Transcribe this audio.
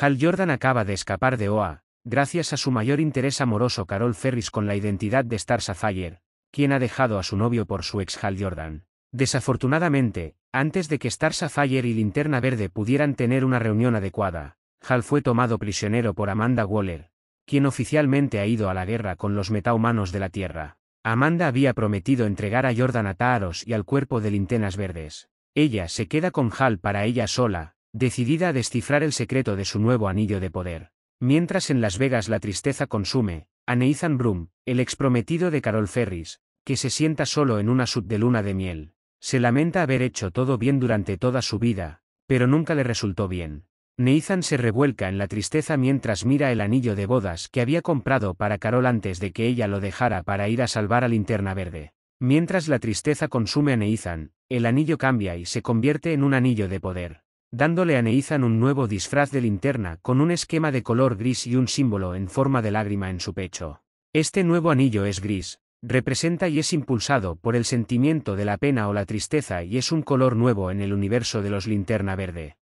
Hal Jordan acaba de escapar de OA, gracias a su mayor interés amoroso Carol Ferris con la identidad de Star Sapphire, quien ha dejado a su novio por su ex Hal Jordan. Desafortunadamente, antes de que Star Sapphire y Linterna Verde pudieran tener una reunión adecuada, Hal fue tomado prisionero por Amanda Waller, quien oficialmente ha ido a la guerra con los metahumanos de la Tierra. Amanda había prometido entregar a Jordan a Taros y al cuerpo de Linternas Verdes. Ella se queda con Hal para ella sola, decidida a descifrar el secreto de su nuevo anillo de poder. Mientras en Las Vegas la tristeza consume, a Nathan Broom, el exprometido de Carol Ferris, que se sienta solo en una sub de luna de miel, se lamenta haber hecho todo bien durante toda su vida, pero nunca le resultó bien. Nathan se revuelca en la tristeza mientras mira el anillo de bodas que había comprado para Carol antes de que ella lo dejara para ir a salvar a Linterna Verde. Mientras la tristeza consume a Nathan, el anillo cambia y se convierte en un anillo de poder dándole a Neizan un nuevo disfraz de linterna con un esquema de color gris y un símbolo en forma de lágrima en su pecho. Este nuevo anillo es gris, representa y es impulsado por el sentimiento de la pena o la tristeza y es un color nuevo en el universo de los linterna verde.